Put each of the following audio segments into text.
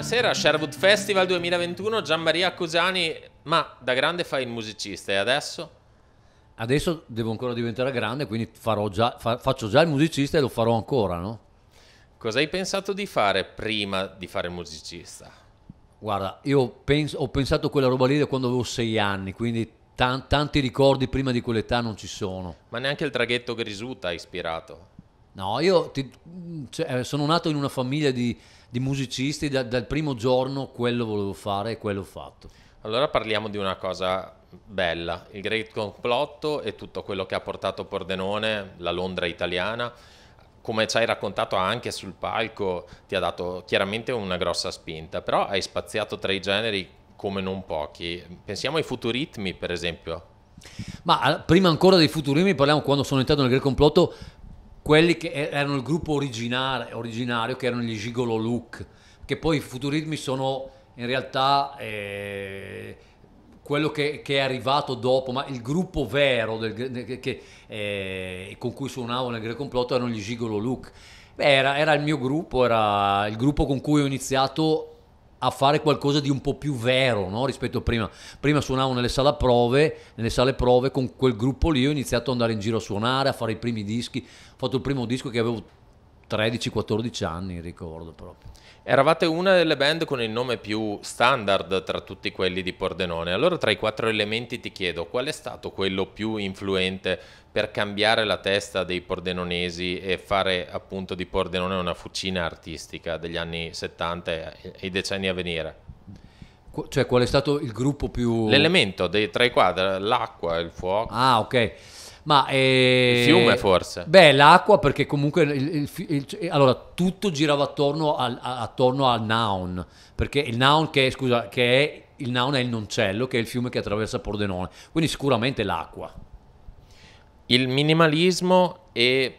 Buonasera, Sherwood Festival 2021, Gian Maria Cusani, ma da grande fai il musicista e adesso? Adesso devo ancora diventare grande, quindi già, fa, faccio già il musicista e lo farò ancora, no? Cosa hai pensato di fare prima di fare il musicista? Guarda, io penso, ho pensato a quella roba lì da quando avevo sei anni, quindi tan, tanti ricordi prima di quell'età non ci sono. Ma neanche il traghetto Grisuta ha ispirato? No, io ti, mm, cioè, eh, sono nato in una famiglia di, di musicisti, da, dal primo giorno quello volevo fare e quello ho fatto. Allora parliamo di una cosa bella, il Great Complotto e tutto quello che ha portato Pordenone, la Londra italiana, come ci hai raccontato anche sul palco, ti ha dato chiaramente una grossa spinta, però hai spaziato tra i generi come non pochi. Pensiamo ai futuritmi, per esempio. Ma ah, prima ancora dei futurismi parliamo quando sono entrato nel Great Complotto quelli che erano il gruppo originario, originario che erano gli Gigolo Look, che poi i futurismi sono in realtà eh, quello che, che, è arrivato dopo, ma il gruppo vero del, che, eh, con cui suonavo nel Greco Complotto erano gli Gigolo Look. Beh, era, era il mio gruppo, era il gruppo con cui ho iniziato a fare qualcosa di un po' più vero no? rispetto a prima. Prima suonavo nelle sale prove, nelle sale prove con quel gruppo lì ho iniziato ad andare in giro a suonare, a fare i primi dischi. Ho fatto il primo disco che avevo 13-14 anni, ricordo proprio. Eravate una delle band con il nome più standard tra tutti quelli di Pordenone. Allora, tra i quattro elementi ti chiedo qual è stato quello più influente per cambiare la testa dei pordenonesi e fare appunto di Pordenone una fucina artistica degli anni 70 e i decenni a venire? Cioè, qual è stato il gruppo più... L'elemento dei tre quadri, l'acqua, il fuoco. Ah, ok. Ma, eh, il fiume forse? Beh, l'acqua perché comunque il, il, il, cioè, allora, tutto girava attorno al, a, attorno al noun, perché il noun che, scusa, che è il noun è il noncello, che è il fiume che attraversa Pordenone, quindi sicuramente l'acqua. Il minimalismo e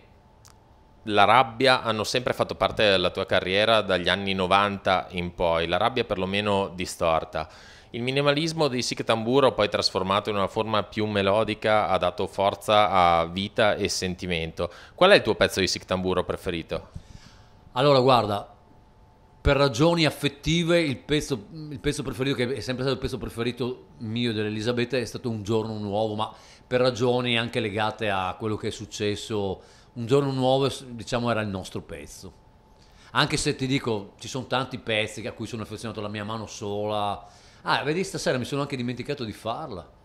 la rabbia hanno sempre fatto parte della tua carriera dagli anni 90 in poi, la rabbia perlomeno distorta. Il minimalismo di Sic Tamburo, poi trasformato in una forma più melodica, ha dato forza a vita e sentimento. Qual è il tuo pezzo di Sic Tamburo preferito? Allora, guarda, per ragioni affettive il pezzo, il pezzo, preferito che è sempre stato il pezzo preferito mio dell'Elisabetta è stato Un giorno nuovo ma per ragioni anche legate a quello che è successo un giorno nuovo diciamo era il nostro pezzo. Anche se ti dico, ci sono tanti pezzi a cui sono affezionato la mia mano sola. Ah, vedi, stasera mi sono anche dimenticato di farla.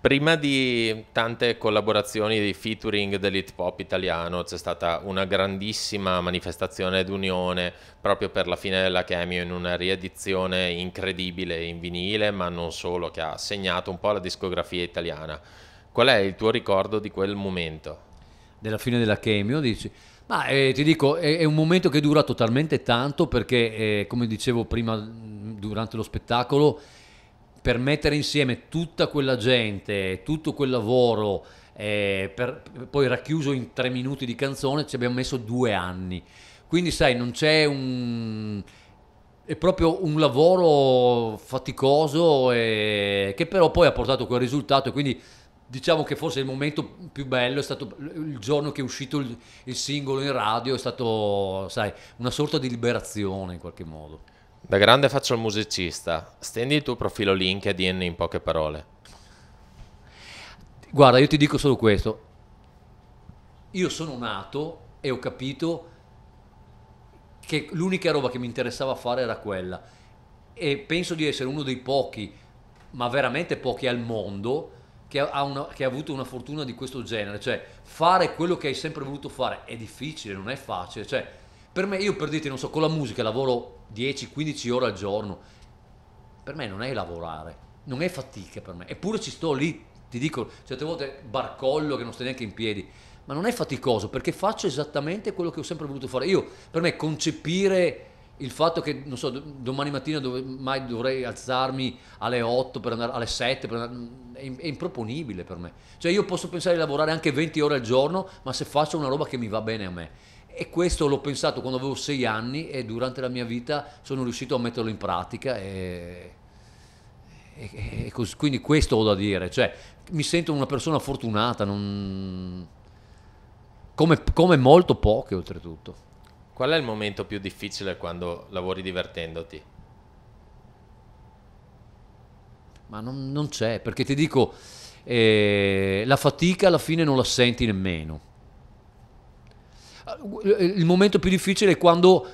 Prima di tante collaborazioni di featuring dell'hit pop italiano c'è stata una grandissima manifestazione d'unione proprio per la fine della Chemio in una riedizione incredibile in vinile ma non solo che ha segnato un po' la discografia italiana. Qual è il tuo ricordo di quel momento? della fine della chemio, dici, ma eh, ti dico, è, è, un momento che dura totalmente tanto perché, eh, come dicevo prima mm, durante lo spettacolo, per mettere insieme tutta quella gente, tutto quel lavoro, eh, per, poi racchiuso in tre minuti di canzone, ci abbiamo messo due anni. Quindi sai, non c'è un... È proprio un lavoro faticoso e... Eh, che però poi ha portato quel risultato e quindi diciamo che forse il momento più bello è stato il giorno che è uscito il, il singolo in radio, è stato, sai, una sorta di liberazione in qualche modo. Da grande faccio il musicista, stendi il tuo profilo LinkedIn in poche parole. Guarda, io ti dico solo questo. Io sono nato e ho capito che l'unica roba che mi interessava fare era quella e penso di essere uno dei pochi, ma veramente pochi al mondo, che ha, una, che ha, avuto una fortuna di questo genere, cioè fare quello che hai sempre voluto fare è difficile, non è facile, cioè per me, io per dirti, non so, con la musica lavoro 10-15 ore al giorno, per me non è lavorare, non è fatica per me, eppure ci sto lì, ti dico, certe volte barcollo che non stai neanche in piedi, ma non è faticoso perché faccio esattamente quello che ho sempre voluto fare, io per me concepire il fatto che, non so, domani mattina dov- mai dovrei alzarmi alle 8 per andare, alle 7 per andare è improponibile per me. Cioè io posso pensare di lavorare anche 20 ore al giorno, ma se faccio una roba che mi va bene a me. E questo l'ho pensato quando avevo 6 anni e durante la mia vita sono riuscito a metterlo in pratica e... E, e così, quindi questo ho da dire, cioè, mi sento una persona fortunata, non... come, come, molto poche oltretutto. Qual è il momento più difficile quando lavori divertendoti? ma non, non c'è, perché ti dico, eh, la fatica alla fine non la senti nemmeno. Eh, il momento più difficile è quando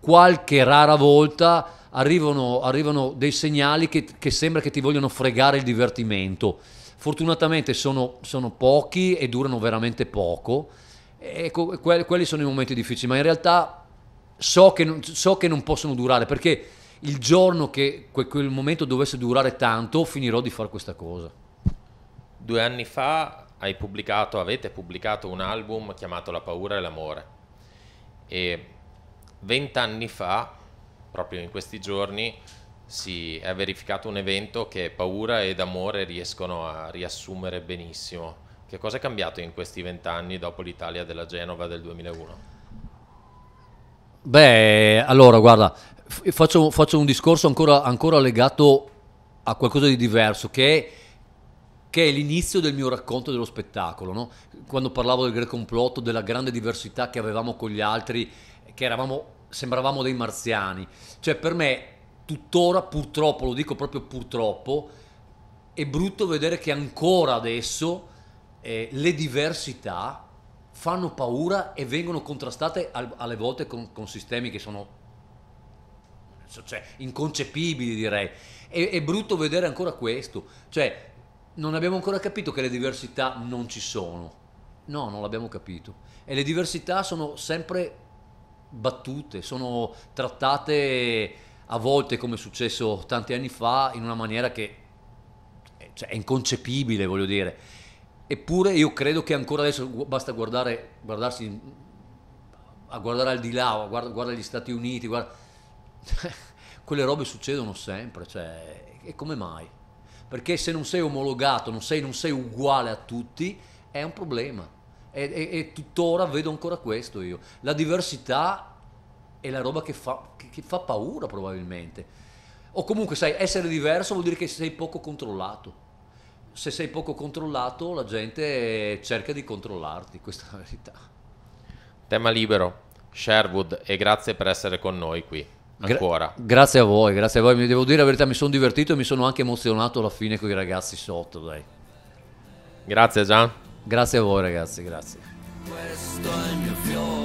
qualche rara volta arrivano, arrivano dei segnali che, che sembra che ti vogliono fregare il divertimento. Fortunatamente sono, sono pochi e durano veramente poco. Ecco, quelli sono i momenti difficili, ma in realtà so che, non, so che non possono durare perché il giorno che quel momento dovesse durare tanto finirò di fare questa cosa. Due anni fa hai pubblicato, avete pubblicato un album chiamato La paura e l'amore e vent'anni fa, proprio in questi giorni, si è verificato un evento che paura ed amore riescono a riassumere benissimo. Che cosa è cambiato in questi vent'anni dopo l'Italia della Genova del 2001? Beh, allora guarda, Faccio, faccio un discorso ancora, ancora, legato a qualcosa di diverso, che è, che è l'inizio del mio racconto dello spettacolo. No? Quando parlavo del greco complotto, della grande diversità che avevamo con gli altri, che eravamo, sembravamo dei marziani. Cioè per me tuttora, purtroppo, lo dico proprio purtroppo, è brutto vedere che ancora adesso eh, le diversità fanno paura e vengono contrastate al, alle volte con, con sistemi che sono senso, cioè inconcepibili direi. E, è brutto vedere ancora questo, cioè non abbiamo ancora capito che le diversità non ci sono. No, non l'abbiamo capito. E le diversità sono sempre battute, sono trattate a volte come è successo tanti anni fa in una maniera che eh, cioè, è inconcepibile, voglio dire. Eppure io credo che ancora adesso basta guardare, guardarsi a guardare al di là, guarda, guarda gli Stati Uniti, guarda, quelle robe succedono sempre, cioè, e come mai? Perché se non sei omologato, non sei, non sei uguale a tutti, è un problema. E, e, e, tuttora vedo ancora questo io. La diversità è la roba che fa, che, che fa paura probabilmente. O comunque, sai, essere diverso vuol dire che sei poco controllato se sei poco controllato, la gente cerca di controllarti, questa è la verità. Tema libero, Sherwood, e grazie per essere con noi qui ancora. Gra- grazie a voi, grazie a voi. Mi devo dire la verità, mi sono divertito e mi sono anche emozionato alla fine con i ragazzi sotto, dai. Grazie Gian. Grazie a voi ragazzi, grazie. Questo è il mio fiore.